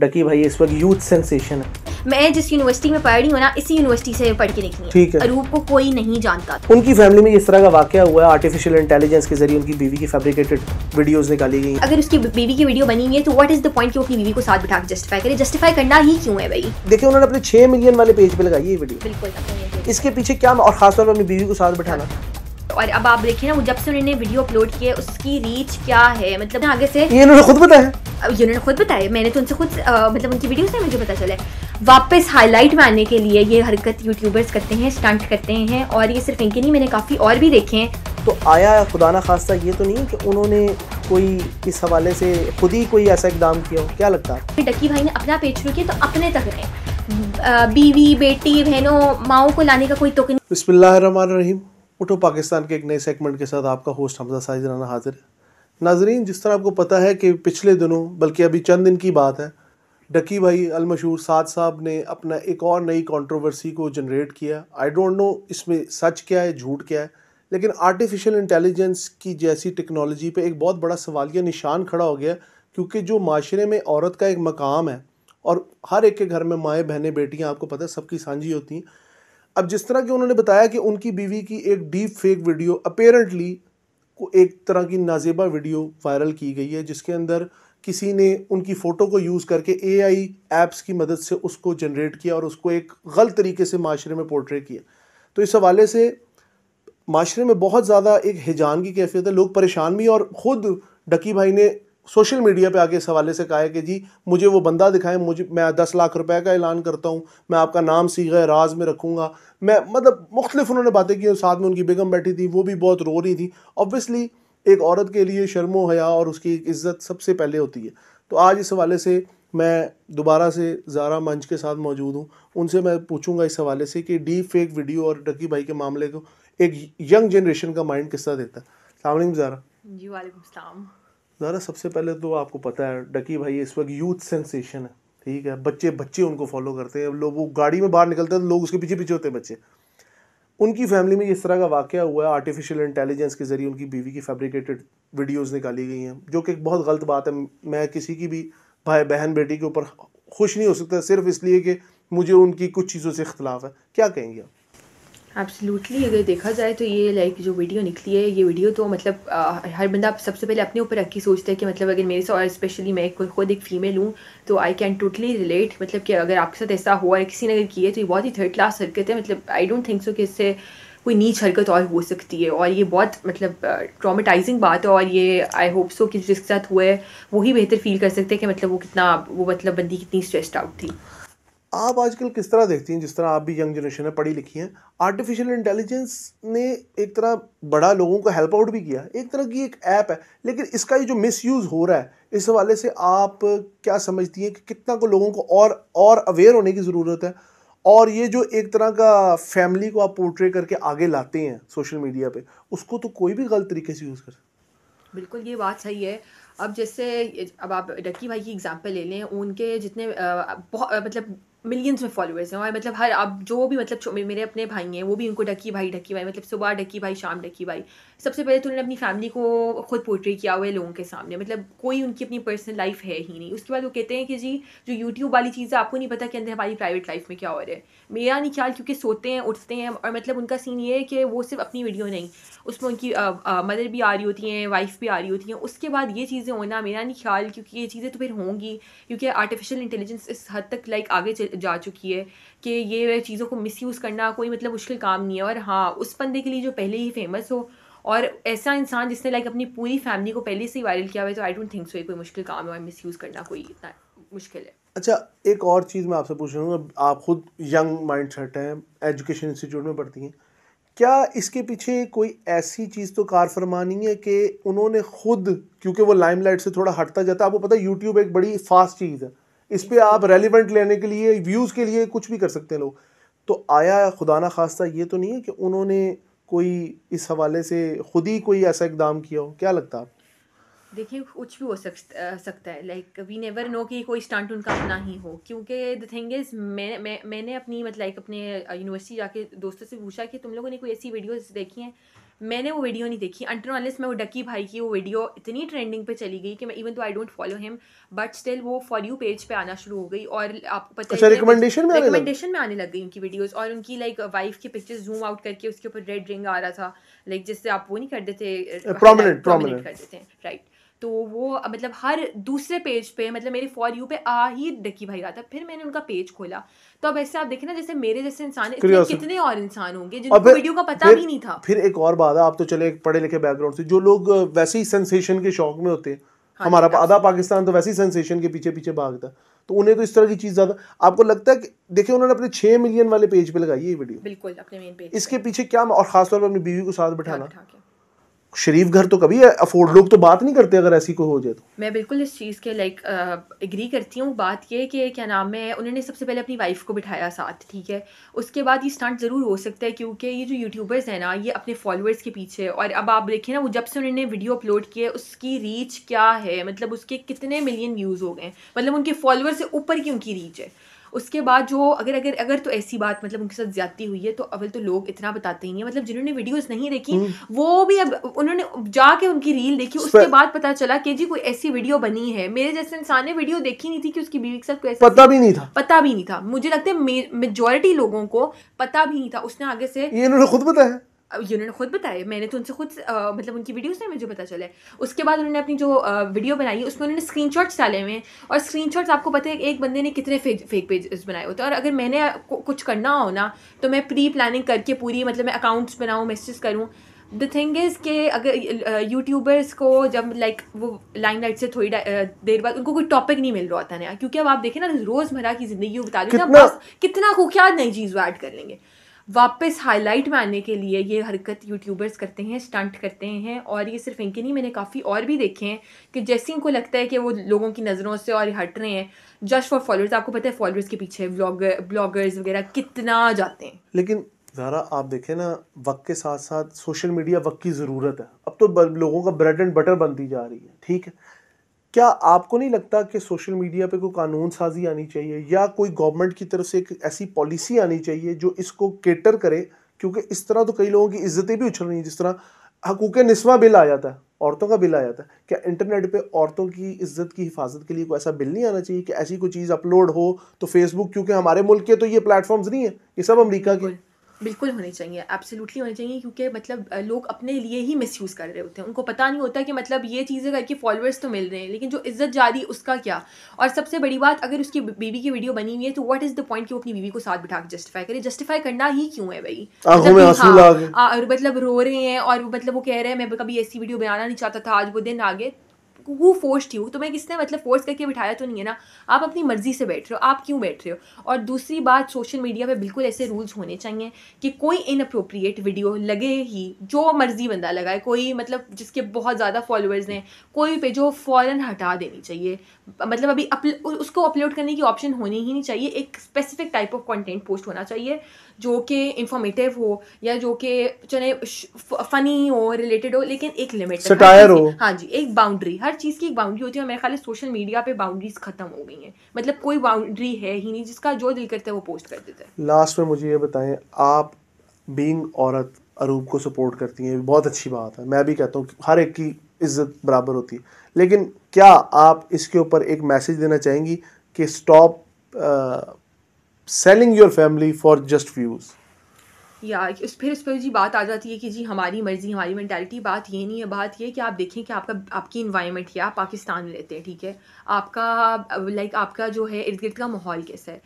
डकी भाई इस वक्त यूथ सेंसेशन है मैं जिस यूनिवर्सिटी में पढ़ रही हूँ ना इसी यूनिवर्सिटी से पढ़ के निकली ठीक है अरूप को कोई नहीं जानता उनकी फैमिली में इस तरह का वाक्य हुआ है आर्टिफिशियल इंटेलिजेंस के जरिए उनकी बीवी की फैब्रिकेटेड वीडियोस निकाली गई अगर उसकी बीवी की वीडियो बनी हुई है तो व्हाट इज द पॉइंट कि वो अपनी बीवी को साथ बिठा के जस्टिफाई करे जस्टिफाई करना ही क्यों है भाई देखिए उन्होंने अपने छह मिलियन वाले पेज पे लगाई ये वीडियो बिल्कुल इसके पीछे क्या और खासतौर पर अपनी बीवी को साथ बिठाना तो और अब आप देखिए ना जब से उन्होंने वीडियो अपलोड किया उसकी रीच क्या है मतलब आगे से ये उन्होंने खुद बताया ये उन्होंने खुद बताया मैंने तो उनसे खुद मतलब उनकी वीडियो से मुझे पता चला वापस हाईलाइट में आने के लिए ये हरकत यूट्यूबर्स करते हैं स्टंट करते हैं और ये सिर्फ इनके नहीं मैंने काफ़ी और भी देखे हैं तो आया खुदा ना खास्ता ये तो नहीं कि उन्होंने कोई इस हवाले से खुद ही कोई ऐसा इकदाम किया हो क्या लगता है डकी भाई ने अपना पेज शुरू किया तो अपने तक रहे बीवी बेटी बहनों माओ को लाने का कोई तो बिस्मिल्लाह उठो पाकिस्तान के एक नए सेगमेंट के साथ आपका होस्ट हमजा साजिद राना हाजिर है नाजरीन जिस तरह आपको पता है कि पिछले दिनों बल्कि अभी चंद दिन की बात है डकी भाई अलमशहूर साद साहब ने अपना एक और नई कंट्रोवर्सी को जनरेट किया आई डोंट नो इसमें सच क्या है झूठ क्या है लेकिन आर्टिफिशियल इंटेलिजेंस की जैसी टेक्नोलॉजी पे एक बहुत बड़ा सवाल या निशान खड़ा हो गया क्योंकि जो माशरे में औरत का एक मकाम है और हर एक के घर में माएँ बहनें बेटियाँ आपको पता है सबकी सांझी होती हैं अब जिस तरह के उन्होंने बताया कि उनकी बीवी की एक डीप फेक वीडियो अपेरेंटली को एक तरह की नाजेबा वीडियो वायरल की गई है जिसके अंदर किसी ने उनकी फ़ोटो को यूज़ करके एआई ऐप्स की मदद से उसको जनरेट किया और उसको एक गलत तरीके से माशरे में पोर्ट्रे किया तो इस हवाले से माशरे में बहुत ज़्यादा एक हिजान की कैफियत है लोग परेशान भी और ख़ुद डकी भाई ने सोशल मीडिया पे आके इस हवाले से कहा है कि जी मुझे वो बंदा दिखाएं मुझे मैं दस लाख रुपए का ऐलान करता हूँ मैं आपका नाम सीगा राज में रखूँगा मैं मतलब मुख्तलिफ उन्होंने बातें की साथ में उनकी बेगम बैठी थी वो भी बहुत रो रही थी ऑब्वियसली एक औरत के लिए शर्मो हया और उसकी इज्जत सबसे पहले होती है तो आज इस हवाले से मैं दोबारा से जारा मंच के साथ मौजूद हूँ उनसे मैं पूछूंगा इस हवाले से कि डी फेक वीडियो और डकी भाई के मामले को एक यंग जनरेशन का माइंड किस तरह देता है सामने जारा जी वाईक ज़रा सबसे पहले तो आपको पता है डकी भाई इस वक्त यूथ सेंसेशन है ठीक है बच्चे बच्चे उनको फॉलो करते हैं लोग वो गाड़ी में बाहर निकलते हैं तो लोग उसके पीछे पीछे होते हैं बच्चे उनकी फैमिली में इस तरह का वाक्य हुआ है आर्टिफिशियल इंटेलिजेंस के ज़रिए उनकी बीवी की फैब्रिकेटेड वीडियोस निकाली गई हैं जो कि एक बहुत गलत बात है मैं किसी की भी भाई बहन बेटी के ऊपर खुश नहीं हो सकता सिर्फ इसलिए कि मुझे उनकी कुछ चीज़ों से इख्तलाफ है क्या कहेंगे आप एब्सोल्युटली अगर देखा जाए तो ये लाइक जो वीडियो निकली है ये वीडियो तो मतलब आ, हर बंदा सबसे पहले अपने ऊपर रख के सोचता है कि मतलब अगर मेरे से और स्पेशली मैं कोई खुद एक फ़ीमेल हूँ तो आई कैन टोटली रिलेट मतलब कि अगर आपके साथ ऐसा हुआ है किसी ने अगर किया तो ये बहुत ही थर्ड क्लास हरकत है मतलब आई डोंट थिंक सो कि इससे कोई नीच हरकत और हो सकती है और ये बहुत मतलब ट्रामेटाइजिंग बात है और ये आई होप सो कि जिसके साथ हुआ है वही बेहतर फील कर सकते हैं कि मतलब वो कितना वो मतलब बंदी कितनी स्ट्रेस्ड आउट थी आप आजकल किस तरह देखती हैं जिस तरह आप भी यंग जनरेशन है पढ़ी लिखी हैं आर्टिफिशियल इंटेलिजेंस ने एक तरह बड़ा लोगों को हेल्प आउट भी किया एक तरह की एक ऐप है लेकिन इसका ये जो मिस यूज़ हो रहा है इस हवाले से आप क्या समझती हैं कि कितना को लोगों को और और अवेयर होने की ज़रूरत है और ये जो एक तरह का फैमिली को आप पोर्ट्रे करके आगे लाते हैं सोशल मीडिया पर उसको तो कोई भी गलत तरीके से यूज़ कर बिल्कुल ये बात सही है अब जैसे अब आप डक्की भाई की एग्जांपल ले लें उनके जितने बहुत मतलब मिलियंस में फॉलोअर्स हैं और मतलब हर आप जो भी मतलब मेरे अपने भाई हैं वो भी उनको ढकी भाई ढकी भाई मतलब सुबह ढकी भाई शाम ढकी भाई सबसे पहले तो उन्होंने अपनी फैमिली को खुद पोर्ट्रे किया हुआ है लोगों के सामने मतलब कोई उनकी अपनी पर्सनल लाइफ है ही नहीं उसके बाद वो कहते हैं कि जी जो यूट्यूब वाली चीज़ है आपको नहीं पता कि अंदर हमारी प्राइवेट लाइफ में क्या हो रहा है मेरा नहीं ख्याल क्योंकि सोते हैं उठते हैं और मतलब उनका सीन ये है कि वो सिर्फ अपनी वीडियो नहीं उसमें उनकी मदर भी आ रही होती हैं वाइफ भी आ रही होती हैं उसके बाद ये चीज़ें होना मेरा नहीं ख्याल क्योंकि ये चीज़ें तो फिर होंगी क्योंकि आर्टिफिशियल इंटेलिजेंस इस हद तक लाइक आगे चल जा चुकी है कि ये चीज़ों को मिसयूज़ करना कोई मतलब मुश्किल काम नहीं है और हाँ उस बंदे के लिए जो पहले ही फेमस हो और ऐसा इंसान जिसने लाइक अपनी पूरी फैमिली को पहले से ही वायरल किया हुआ है तो आई डोंट थिंक सो ये कोई मुश्किल काम है और मिस यूज़ करना कोई इतना मुश्किल है अच्छा एक और चीज़ मैं आपसे पूछ रहा हूँ आप खुद यंग माइंड सेट हैं एजुकेशन इंस्टीट्यूट में पढ़ती हैं क्या इसके पीछे कोई ऐसी चीज़ तो कार फरमानी है कि उन्होंने खुद क्योंकि वो लाइमलाइट से थोड़ा हटता जाता है आपको पता है यूट्यूब एक बड़ी फास्ट चीज़ है इस पर आप रेलिवेंट लेने के लिए व्यूज़ के लिए कुछ भी कर सकते हैं लोग तो आया खुदा ना खास्ता ये तो नहीं है कि उन्होंने कोई इस हवाले से खुद ही कोई ऐसा इकदाम किया हो क्या लगता है देखिए कुछ भी हो सकता सकता है लाइक वी नेवर नो कि कोई स्टंट उनका अपना ही हो क्योंकि द थिंग इज़ मैं, मैं मैंने अपनी मतलब लाइक अपने यूनिवर्सिटी जाके दोस्तों से पूछा कि तुम लोगों ने कोई ऐसी वीडियोस देखी हैं मैंने वो वीडियो नहीं देखी अंटर अनलेस मैं वो डक्की भाई की वो वीडियो इतनी ट्रेंडिंग पे चली गई कि मैं इवन तो I don't follow him but still वो फॉर यू पेज पे आना शुरू हो गई और आपको पता अच्छा, है रिकमेंडेशन में रिकमेंडेशन में आने लग गई उनकी वीडियोस और उनकी लाइक वाइफ की पिक्चर्स जूम आउट करके उसके ऊपर रेड रिंग आ रहा था लाइक जिससे आप वो नहीं कर देते प्रोमिनेंट कर देते हैं राइट तो वो मतलब हर दूसरे पेज पे मतलब मेरे फॉर यू पे आ ही डकी भाई रहा था फिर मैंने उनका पेज खोला तो अब ऐसे आप देखें ना जैसे मेरे जैसे इंसान कितने और इंसान होंगे जिनको वीडियो का पता भी नहीं था फिर एक और बात है आप तो चले पढ़े लिखे बैकग्राउंड से जो लोग वैसे ही सेंसेशन के शौक में होते हैं हाँ हमारा आधा पाकिस्तान तो वैसे ही सेंसेशन के पीछे पीछे भागता तो उन्हें तो इस तरह की चीज़ ज़्यादा आपको लगता है कि देखिए उन्होंने अपने छह मिलियन वाले पेज पे लगाई ये वीडियो बिल्कुल अपने मेन पेज इसके पीछे क्या और खासतौर पर अपनी बीवी को साथ बैठाना शरीफ घर तो कभी अफोर्ड लोग तो बात नहीं करते अगर ऐसी को हो जाए तो मैं बिल्कुल इस चीज़ के लाइक एग्री करती हूँ बात ये कि क्या नाम है उन्होंने सबसे पहले अपनी वाइफ को बिठाया साथ ठीक है उसके बाद ये स्टंट ज़रूर हो सकता है क्योंकि ये जो यूट्यूबर्स हैं ना ये अपने फॉलोअर्स के पीछे और अब आप देखें ना वो जब से उन्होंने वीडियो अपलोड किए उसकी रीच क्या है मतलब उसके कितने मिलियन व्यूज़ हो गए मतलब उनके फॉलोअर्स से ऊपर की उनकी रीच है उसके बाद जो अगर अगर अगर तो ऐसी बात मतलब उनके साथ ज्यादा हुई है तो अवल तो लोग इतना बताते ही हैं मतलब जिन्होंने वीडियोस नहीं देखी हम्म। वो भी अब उन्होंने जाके उनकी रील देखी उसके बाद पता चला कि जी कोई ऐसी वीडियो बनी है मेरे जैसे इंसान ने वीडियो देखी नहीं थी कि उसकी बीवी के साथ कोई पता भी नहीं था पता भी नहीं था मुझे लगता है मेजोरिटी लोगों को पता भी नहीं था उसने आगे से ये इन्होंने खुद बताया उन्होंने खुद बताया मैंने तो उनसे खुद आ, मतलब उनकी वीडियोस से मुझे पता चला है उसके बाद उन्होंने अपनी जो आ, वीडियो बनाई उसमें उन्होंने स्क्रीन डाले हुए हैं और स्क्रीन आपको पता है एक बंदे ने कितने फेक फेक पेजेस बनाए होते हैं और अगर मैंने कुछ करना हो ना तो मैं प्री प्लानिंग करके पूरी मतलब मैं अकाउंट्स बनाऊँ मैसेज करूँ द थिंग इज़ के अगर यूट्यूबर्स को जब लाइक like, वो लाइन लाइट से थोड़ी देर बाद उनको कोई टॉपिक नहीं मिल रहा होता नया क्योंकि अब आप देखें ना रोज़मर्रा की ज़िंदगी बता दें ना बस कितना कुख्यात नई चीज़ वो ऐड कर लेंगे वापस हाईलाइट में आने के लिए ये हरकत यूट्यूबर्स करते हैं स्टंट करते हैं और ये सिर्फ इनके नहीं मैंने काफ़ी और भी देखे हैं कि जैसे इनको लगता है कि वो लोगों की नज़रों से और हट रहे हैं जस्ट फॉर फॉलोअर्स आपको पता है फॉलोअर्स के पीछे ब्लॉगर ब्लॉगर्स वगैरह कितना जाते हैं लेकिन ज़रा आप देखें ना वक्त के साथ साथ सोशल मीडिया वक्त की ज़रूरत है अब तो लोगों का ब्रेड एंड बटर बनती जा रही है ठीक है क्या आपको नहीं लगता कि सोशल मीडिया पे कोई कानून साजी आनी चाहिए या कोई गवर्नमेंट की तरफ से एक ऐसी पॉलिसी आनी चाहिए जो इसको केटर करे क्योंकि इस तरह तो कई लोगों की इज्जतें भी उछल रही हैं जिस तरह हकूक नस्वा बिल आ जाता है औरतों का बिल आ जाता है क्या इंटरनेट पे औरतों की इज्जत की हिफाजत के लिए कोई ऐसा बिल नहीं आना चाहिए कि ऐसी कोई चीज़ अपलोड हो तो फेसबुक क्योंकि हमारे मुल्क के तो ये प्लेटफॉर्म्स नहीं है ये सब अमरीका के बिल्कुल होनी चाहिए एब्सोल्युटली होनी चाहिए क्योंकि मतलब लोग अपने लिए ही मिसयूज़ कर रहे होते हैं उनको पता नहीं होता कि मतलब ये चीज़ें करके फॉलोअर्स तो मिल रहे हैं लेकिन जो इज्जत जा रही उसका क्या और सबसे बड़ी बात अगर उसकी बीवी की वीडियो बनी हुई है तो व्हाट इज़ द पॉइंट कि वो अपनी बीवी को साथ बिठा के जस्टिफाई करे जस्टिफाई करना ही क्यों है भाई मतलब, हाँ, मतलब रो रहे हैं और मतलब वो कह रहे हैं मैं कभी ऐसी वीडियो बनाना नहीं चाहता था आज वो दिन आगे हु फोर्स्ड यू तुम्हें किसने मतलब फोर्स करके बिठाया तो नहीं है ना आप अपनी मर्ज़ी से बैठ रहे हो आप क्यों बैठ रहे हो और दूसरी बात सोशल मीडिया पे बिल्कुल ऐसे रूल्स होने चाहिए कि कोई इन अप्रोप्रिएट वीडियो लगे ही जो मर्ज़ी बंदा लगाए कोई मतलब जिसके बहुत ज़्यादा फॉलोअर्स हैं कोई पे जो फ़ौरन हटा देनी चाहिए मतलब अभी अपल, उसको अपलोड करने की ऑप्शन होनी ही नहीं चाहिए एक specific type of content post होना चाहिए जो कि इंफॉर्मेटिव हो या जो कि चले फनी हो रिलेटेड हो लेकिन एक लिमिट सटायर हो हाँ जी एक बाउंड्री हर चीज़ की एक बाउंड्री होती है मेरे ख्याल सोशल मीडिया पे बाउंड्रीज खत्म हो गई हैं मतलब कोई बाउंड्री है ही नहीं जिसका जो दिल करता है वो पोस्ट कर देता है लास्ट में मुझे ये बताएं आप बींग औरत अरूप को सपोर्ट करती हैं बहुत अच्छी बात है मैं भी कहता हूँ हर एक की इज्जत बराबर होती है लेकिन क्या आप इसके ऊपर एक मैसेज देना चाहेंगी कि stop selling your family for just views या उस फिर उस पर जी बात आ जाती है कि जी हमारी मर्ज़ी हमारी मैंटेलिटी बात ये नहीं है बात ये कि आप देखें कि आपका आपकी इन्वायरमेंट क्या आप पाकिस्तान में रहते हैं ठीक है आपका लाइक आपका जो है इर्द गिर्द का माहौल कैसा है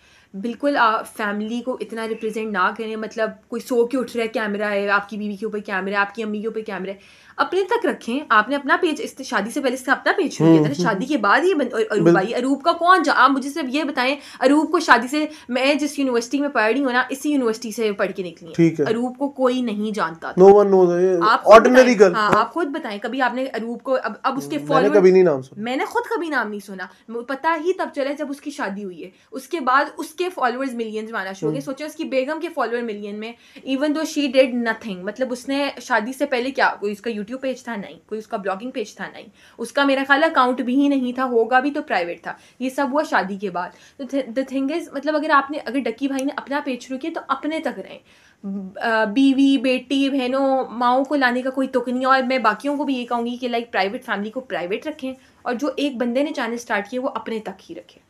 बिल्कुल आप फैमिली को इतना रिप्रेजेंट ना करें मतलब कोई सो के उठ रहा है कैमरा है आपकी बीवी के ऊपर कैमरा है आपकी अम्मी के ऊपर कैमरा है अपने तक रखें आपने अपना पेज इस शादी से पहले इसका अपना पेज शुरू किया था हम्म, शादी हम्म। के बाद ये अरूब आई अरूप का कौन जा आप मुझे सिर्फ ये बताएं अरूब को शादी से मैं जिस यूनिवर्सिटी में पढ़ रही हूँ ना इसी यूनिवर्सिटी से पढ़ के निकली अरूब को कोई नहीं जानता नो वन नोज आप ऑर्डिनरी गर्ल हाँ, हाँ। आप खुद बताएं कभी आपने अरूब को अब अब उसके फॉलो कभी नहीं नाम सुना मैंने खुद कभी नाम नहीं सुना पता ही तब चला जब उसकी शादी हुई है उसके बाद उसके फॉलोअर्स मिलियंस में आना शुरू हो गए हम्म। उसकी बेगम के फॉलोअर मिलियन में even though she did nothing मतलब उसने शादी से पहले क्या उसका यूट्यूब पेज था नहीं कोई उसका ब्लॉगिंग पेज था नहीं उसका मेरा ख्याल अकाउंट भी ही नहीं था होगा भी तो प्राइवेट था ये सब हुआ शादी के बाद तो द थिंग इज़ मतलब अगर आपने अगर डक्की भाई ने अपना पेज शुरू किया तो अपने तक रहें बीवी बेटी बहनों माओ को लाने का कोई तुक नहीं और मैं बाकियों को भी ये कहूँगी कि लाइक प्राइवेट फैमिली को प्राइवेट रखें और जो एक बंदे ने चैनल स्टार्ट किया वो अपने तक ही रखें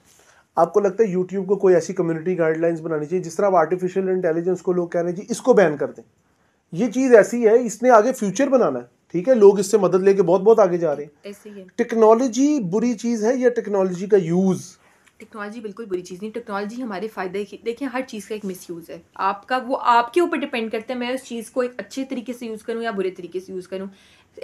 आपको लगता है यूट्यूब को कोई ऐसी कम्युनिटी गाइडलाइंस बनानी चाहिए जिस तरह आप आर्टिफिशियल इंटेलिजेंस को लोग कह रहे हैं जी इसको बैन कर दें ये चीज़ ऐसी है इसने आगे फ्यूचर बनाना है ठीक है लोग इससे मदद लेके बहुत बहुत आगे जा रहे हैं टेक्नोलॉजी बुरी चीज है या टेक्नोलॉजी का यूज टेक्नोलॉजी बिल्कुल बुरी चीज़ नहीं टेक्नोलॉजी हमारे फ़ायदे की देखिए हर चीज़ का एक मिसयूज़ है आपका वो आपके ऊपर डिपेंड करता है मैं उस चीज़ को एक अच्छे तरीके से यूज़ करूँ या बुरे तरीके से यूज़ करूँ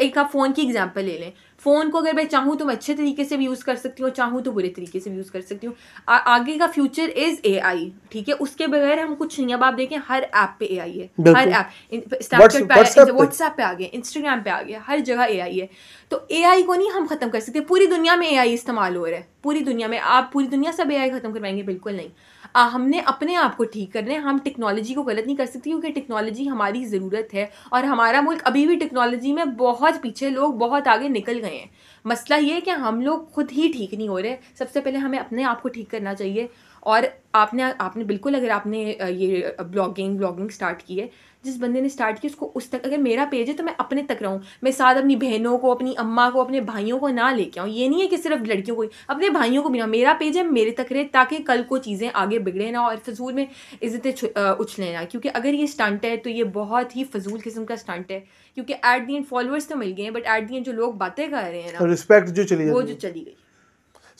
एक आप फ़ोन की एग्जांपल ले लें फ़ोन को अगर मैं चाहूँ तो मैं अच्छे तरीके से भी यूज़ कर सकती हूँ चाहूँ तो बुरे तरीके से भी यूज़ कर सकती हूँ आगे का फ्यूचर इज़ ए ठीक है उसके बगैर हम कुछ नहीं अब आप देखें हर ऐप पे ए है हर ऐप स्नैपचैट पे व्हाट्सएप पे आ गया इंस्टाग्राम पे आ गया हर जगह ए है तो ए को नहीं हम ख़त्म कर सकते पूरी दुनिया में ए इस्तेमाल हो रहा है पूरी दुनिया में आप पूरी दुनिया सब ए खत्म करवाएंगे बिल्कुल नहीं आ, हमने अपने आप को ठीक करना है हम टेक्नोलॉजी को गलत नहीं कर सकते क्योंकि टेक्नोलॉजी हमारी ज़रूरत है और हमारा मुल्क अभी भी टेक्नोलॉजी में बहुत पीछे लोग बहुत आगे निकल गए हैं मसला ये है कि हम लोग खुद ही ठीक नहीं हो रहे सबसे पहले हमें अपने आप को ठीक करना चाहिए और आपने आपने बिल्कुल अगर आपने ये ब्लॉगिंग ब्लॉगिंग स्टार्ट की है जिस बंदे ने स्टार्ट की उसको उस तक अगर मेरा पेज है तो मैं अपने तक रहूँ मैं साथ अपनी बहनों को अपनी अम्मा को अपने भाइयों को ना लेके आऊँ ये नहीं है कि सिर्फ लड़कियों को अपने भाइयों को भी ना मेरा पेज है मेरे तक रहे ताकि कल को चीज़ें आगे बिगड़े ना और फजूल में इज्जतें उछलें ना क्योंकि अगर ये स्टंट है तो ये बहुत ही फजूल किस्म का स्टंट है क्योंकि एट दी एंड फॉलोअर्स तो मिल गए हैं बट एट दी एंड जो लोग बातें कर रहे हैं ना रिस्पेक्ट जो चली वो जो चली गई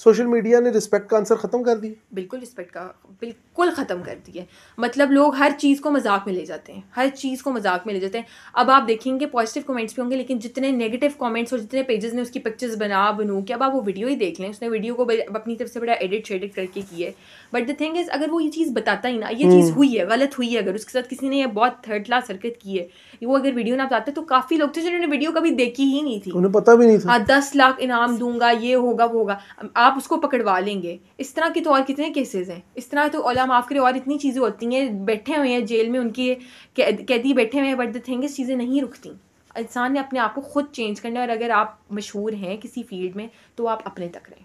सोशल मीडिया ने रिस्पेक्ट का आंसर ख़त्म कर दिया बिल्कुल रिस्पेक्ट का बिल्कुल ख़त्म कर दिया मतलब लोग हर चीज़ को मजाक में ले जाते हैं हर चीज़ को मजाक में ले जाते हैं अब आप देखेंगे पॉजिटिव कमेंट्स भी होंगे लेकिन जितने नेगेटिव कमेंट्स और जितने पेजेस ने उसकी पिक्चर्स बना बनू कि अब आप वो वीडियो ही देख लें उसने वीडियो को अपनी तरफ से बड़ा एडिट शेडिट करके किया है बट द थिंग इज अगर वो ये चीज़ बताता ही ना ये हम्म। चीज़ हुई है गलत हुई है अगर उसके साथ किसी ने ये बहुत थर्ड क्लास हरकत की है वो अगर वीडियो ना बताते तो काफ़ी लोग थे जिन्होंने वीडियो कभी देखी ही नहीं थी उन्हें पता भी नहीं था हाँ दस लाख इनाम दूंगा ये होगा वो होगा आप उसको पकड़वा लेंगे इस तरह के तो और कितने केसेज हैं इस तरह तो ओला माफ करे और इतनी चीज़ें होती हैं बैठे हुए हैं जेल में उनकी कैदी बैठे हुए हैं बट द थिंग इज चीज़ें नहीं रुकती इंसान ने अपने आप को खुद चेंज करना है और अगर आप मशहूर हैं किसी फील्ड में तो आप अपने तक रहें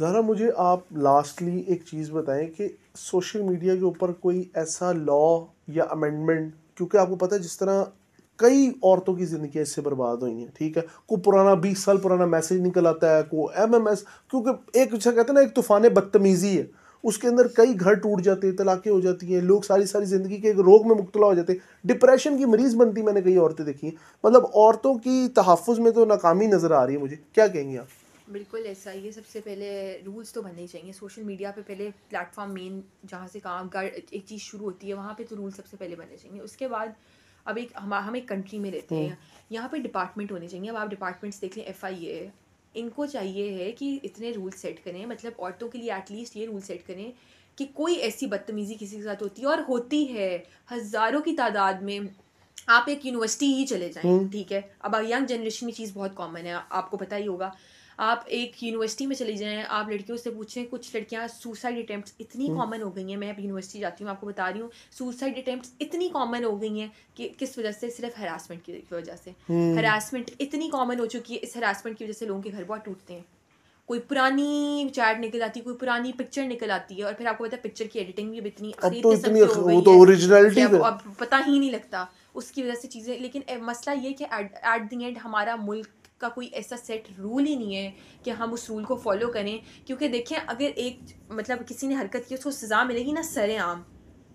ज़रा मुझे आप लास्टली एक चीज़ बताएं कि सोशल मीडिया के ऊपर कोई ऐसा लॉ या अमेंडमेंट क्योंकि आपको पता है जिस तरह कई औरतों की ज़िंदगी इससे बर्बाद हुई हैं ठीक है को पुराना बीस साल पुराना मैसेज निकल आता है को एम एम एस क्योंकि एक जैसा कहते हैं ना एक तूफ़ान बदतमीज़ी है उसके अंदर कई घर टूट जाते हैं तलाक़ें हो जाती हैं लोग सारी सारी ज़िंदगी के एक रोग में मुबतला हो जाते हैं डिप्रेशन की मरीज़ बनती मैंने कई औरतें देखी हैं मतलब औरतों की तहफ़ में तो नाकामी नज़र आ रही है मुझे क्या कहेंगे आप बिल्कुल ऐसा ये सबसे पहले रूल्स तो बनने ही चाहिए सोशल मीडिया पे पहले प्लेटफॉर्म मेन जहाँ से काम का एक चीज़ शुरू होती है वहाँ पे तो रूल सबसे पहले बनने चाहिए उसके बाद अब एक हम हम एक कंट्री में रहते हम्म। हैं यहाँ पे डिपार्टमेंट होने चाहिए अब आप डिपार्टमेंट्स देख लें एफ आई ए इनको चाहिए है कि इतने रूल सेट करें मतलब औरतों के लिए एटलीस्ट ये रूल सेट करें कि कोई ऐसी बदतमीज़ी किसी के साथ होती है और होती है हज़ारों की तादाद में आप एक यूनिवर्सिटी ही चले जाएं हम्म। ठीक है अब यंग जनरेशन में चीज़ बहुत कॉमन है आपको पता ही होगा आप एक यूनिवर्सिटी में चले जाएँ आप लड़कियों से पूछें कुछ लड़कियाँ सुसाइड अटैम्प्ट इतनी कॉमन हम्म। हो गई हैं मैं अब यूनिवर्सिटी जाती हूँ आपको बता रही हूँ सुसाइड अटैम्प्ट इतनी कॉमन हो गई हैं कि किस वजह से सिर्फ हरासमेंट की वजह से हरासमेंट हम्म। इतनी कॉमन हो चुकी है इस हरासमेंट की वजह से लोगों के घर बहुत टूटते हैं कोई पुरानी चैट निकल आती है कोई पुरानी पिक्चर निकल आती है और फिर आपको पता है पिक्चर की एडिटिंग भी इतनी तो इतनी तो अब पता ही नहीं लगता उसकी वजह से चीज़ें लेकिन मसला ये कि एट द एंड हमारा मुल्क का कोई ऐसा सेट रूल ही नहीं है कि हम उस रूल को फॉलो करें क्योंकि देखें अगर एक मतलब किसी ने हरकत की उसको सज़ा मिलेगी ना सरेआम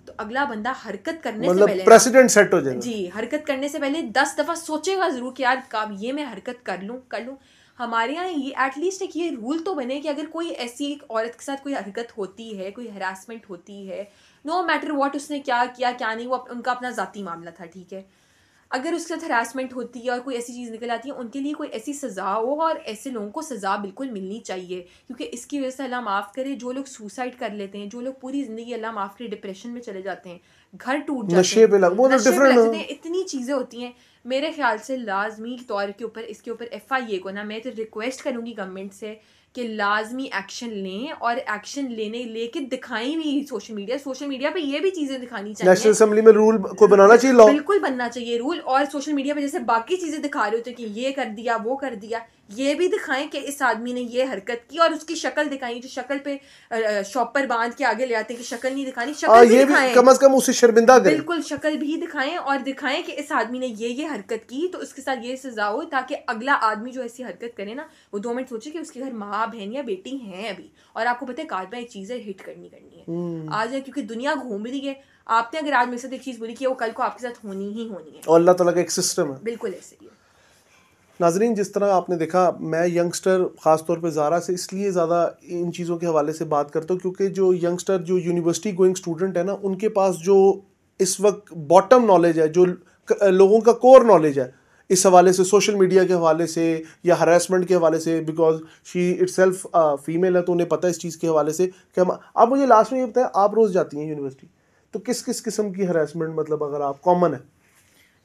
तो अगला बंदा हरकत करने मतलब से पहले प्रेसिडेंट सेट हो जाएगा जी हरकत करने से पहले दस दफ़ा सोचेगा ज़रूर कि यार काब ये मैं हरकत कर लूँ कर लूँ हमारे यहाँ ये एटलीस्ट एक ये रूल तो बने कि अगर कोई ऐसी एक औरत के साथ कोई हरकत होती है कोई हरासमेंट होती है नो मैटर वॉट उसने क्या किया क्या नहीं वो उनका अपना ज़ाती मामला था ठीक है अगर उसके साथ हरासमेंट होती है और कोई ऐसी चीज़ निकल आती है उनके लिए कोई ऐसी सज़ा हो और ऐसे लोगों को सज़ा बिल्कुल मिलनी चाहिए क्योंकि इसकी वजह से अल्लाह माफ़ करे जो लोग सुसाइड कर लेते हैं जो लोग पूरी ज़िंदगी अल्लाह माफ़ करे डिप्रेशन में चले जाते हैं घर टूट जाते तो हैं जाते हैं इतनी चीज़ें होती हैं मेरे ख्याल से लाजमी तौर के ऊपर इसके ऊपर एफ आई ए को ना मैं तो रिक्वेस्ट करूँगी गवर्नमेंट से कि लाजमी एक्शन लें और एक्शन लेने लेके दिखाई भी सोशल मीडिया सोशल मीडिया पे ये भी चीज़ें दिखानी चाहिए नेशनल असेंबली में रूल को बनाना चाहिए लॉ बिल्कुल बनना चाहिए रूल और सोशल मीडिया पे जैसे बाकी चीज़ें दिखा रहे होते कि ये कर दिया वो कर दिया ये भी दिखाएं कि इस आदमी ने ये हरकत की और उसकी शक्ल दिखाई जो शक्ल पे शॉपर बांध के आगे ले आते हैं कि शक्ल नहीं दिखानी शक्ल हाँ, भी दिखाएं कम अज कम उसे शर्मिंदा करें बिल्कुल शक्ल भी दिखाएं और दिखाएं कि इस आदमी ने ये ये हरकत की तो उसके साथ ये सजा हो ताकि अगला आदमी जो ऐसी हरकत करे ना वो दो मिनट सोचे कि उसके घर माँ माँ बहन या बेटी हैं अभी और आपको पता है कार पर एक चीज़ है हिट करनी करनी है हम्म। आज है क्योंकि दुनिया घूम रही है आपने अगर आज मेरे साथ एक चीज़ बोली कि वो कल को आपके साथ होनी ही होनी है और अल्लाह तला का एक सिस्टम है बिल्कुल ऐसे ही नाजरीन जिस तरह आपने देखा मैं यंगस्टर ख़ास तौर पे ज़ारा से इसलिए ज़्यादा इन चीज़ों के हवाले से बात करता हूँ क्योंकि जो यंगस्टर जो यूनिवर्सिटी गोइंग स्टूडेंट है ना उनके पास जो इस वक्त बॉटम नॉलेज है जो लोगों का कोर नॉलेज है इस हवाले से सोशल मीडिया के हवाले से या हरासमेंट के हवाले से because she itself female है तो उन्हें पता है इस चीज़ के हवाले से कि हम आप मुझे लास्ट में ये बताएं आप रोज़ जाती हैं यूनिवर्सिटी तो किस किस किस्म की हरासमेंट मतलब अगर आप कॉमन है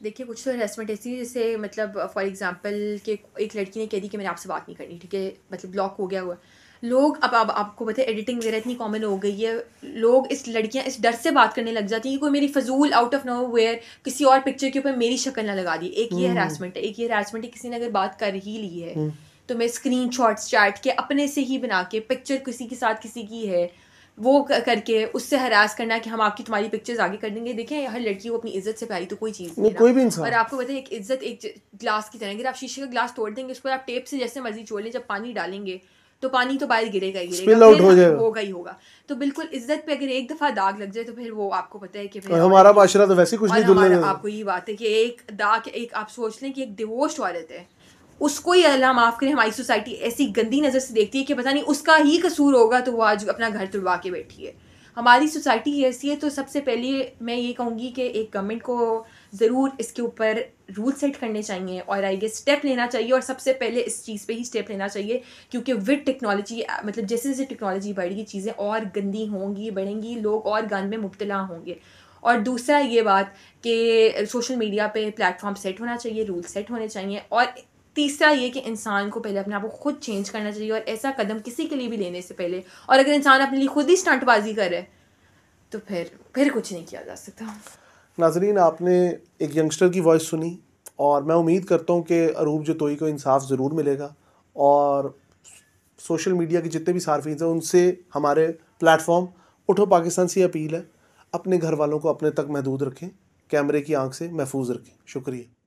देखिए कुछ तो हरासमेंट ऐसी जैसे मतलब फॉर uh, एग्जांपल कि एक लड़की ने कह दी कि मैंने आपसे बात नहीं करनी ठीक है मतलब ब्लॉक हो गया हुआ लोग अब अब आपको पता है एडिटिंग वगैरह इतनी कॉमन हो गई है लोग इस लड़कियां इस डर से बात करने लग जाती हैं कि कोई मेरी फजूल आउट ऑफ नो वेयर किसी और पिक्चर के ऊपर मेरी शक्ल ना लगा दी एक ये हरासमेंट हम्म। है एक ये हरासमेंट है किसी ने अगर बात कर ही ली है हम्म। तो मैं स्क्रीन शॉट्स चैट के अपने से ही बना के पिक्चर किसी के साथ किसी की है वो करके उससे हरास करना कि हम आपकी तुम्हारी पिक्चर्स आगे कर देंगे देखें हर लड़की को अपनी इज्जत से प्यारी तो कोई चीज़ नहीं कोई भी इंसान और आपको पता है एक इज्जत एक ग्लास की तरह अगर आप शीशे का ग्लास तोड़ देंगे उसको आप टेप से जैसे मर्जी छोड़ लें जब पानी डालेंगे तो पानी तो बाहर गिरेगा ही गिरेगा हो हाँ, जाएगा होगा ही होगा तो बिल्कुल इज्जत पे अगर एक दफा दाग लग जाए तो फिर वो आपको पता है कि फिर हमारा माशरा तो वैसे कुछ नहीं आपको ये बात है कि एक दाग एक आप सोच लें कि एक डिवोर्स औरत है उसको ही अल्लाह माफ़ करें हमारी सोसाइटी ऐसी गंदी नज़र से देखती है कि पता नहीं उसका ही कसूर होगा तो वो आज अपना घर तुड़वा के बैठी है हमारी सोसाइटी ऐसी है तो सबसे पहले मैं ये कहूँगी कि एक गवर्नमेंट को ज़रूर इसके ऊपर रूल सेट करने चाहिए और आई गेस स्टेप लेना चाहिए और सबसे पहले इस चीज़ पे ही स्टेप लेना चाहिए क्योंकि विद टेक्नोलॉजी मतलब जैसे जैसे टेक्नोलॉजी बढ़ेगी चीज़ें और गंदी होंगी बढ़ेंगी लोग और गंद में मुबतला होंगे और दूसरा ये बात कि सोशल मीडिया पे प्लेटफॉर्म सेट होना चाहिए रूल सेट होने चाहिए और तीसरा ये कि इंसान को पहले अपने आप को खुद चेंज करना चाहिए और ऐसा कदम किसी के लिए भी लेने से पहले और अगर इंसान अपने लिए खुद ही स्टंटबाजी करे तो फिर फिर कुछ नहीं किया जा सकता नाजरीन आपने एक यंगस्टर की वॉइस सुनी और मैं उम्मीद करता हूँ कि अरूब जतोई को इंसाफ ज़रूर मिलेगा और सोशल मीडिया के जितने भी सार्फिन हैं उनसे हमारे प्लेटफॉर्म उठो पाकिस्तान से अपील है अपने घर वालों को अपने तक महदूद रखें कैमरे की आंख से महफूज रखें शुक्रिया